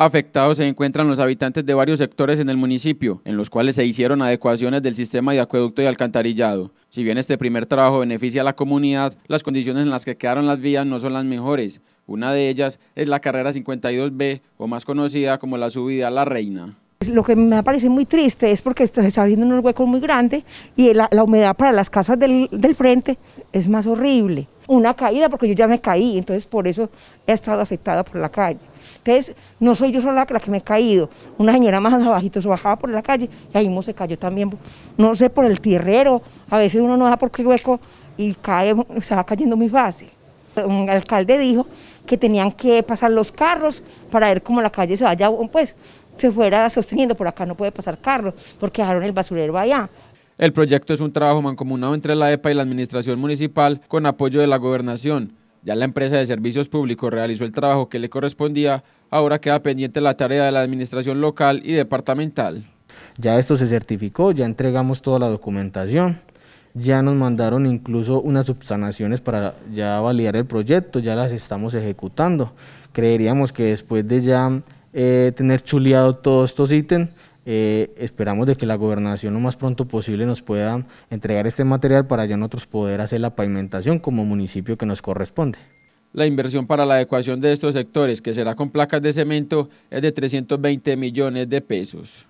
Afectados se encuentran los habitantes de varios sectores en el municipio, en los cuales se hicieron adecuaciones del sistema de acueducto y alcantarillado. Si bien este primer trabajo beneficia a la comunidad, las condiciones en las que quedaron las vías no son las mejores. Una de ellas es la carrera 52B, o más conocida como la subida a la Reina. Lo que me parece muy triste es porque se está abriendo un hueco muy grande y la, humedad para las casas del frente es más horrible una caída, porque yo ya me caí, entonces por eso he estado afectada por la calle. Entonces, no soy yo sola la que me he caído, una señora más abajito se bajaba por la calle y ahí se cayó también, no sé, por el tierrero, a veces uno no da por qué hueco y cae, se va cayendo muy fácil. Un alcalde dijo que tenían que pasar los carros para ver cómo la calle se vaya, pues se fuera sosteniendo, por acá no puede pasar carro, porque dejaron el basurero allá. El proyecto es un trabajo mancomunado entre la EPA y la Administración Municipal con apoyo de la Gobernación. Ya la empresa de servicios públicos realizó el trabajo que le correspondía, ahora queda pendiente la tarea de la Administración local y departamental. Ya esto se certificó, ya entregamos toda la documentación, ya nos mandaron incluso unas subsanaciones para ya validar el proyecto, ya las estamos ejecutando. Creeríamos que después de ya eh, tener chuleado todos estos ítems, eh, esperamos de que la gobernación lo más pronto posible nos pueda entregar este material para ya nosotros poder hacer la pavimentación como municipio que nos corresponde. La inversión para la adecuación de estos sectores, que será con placas de cemento, es de 320 millones de pesos.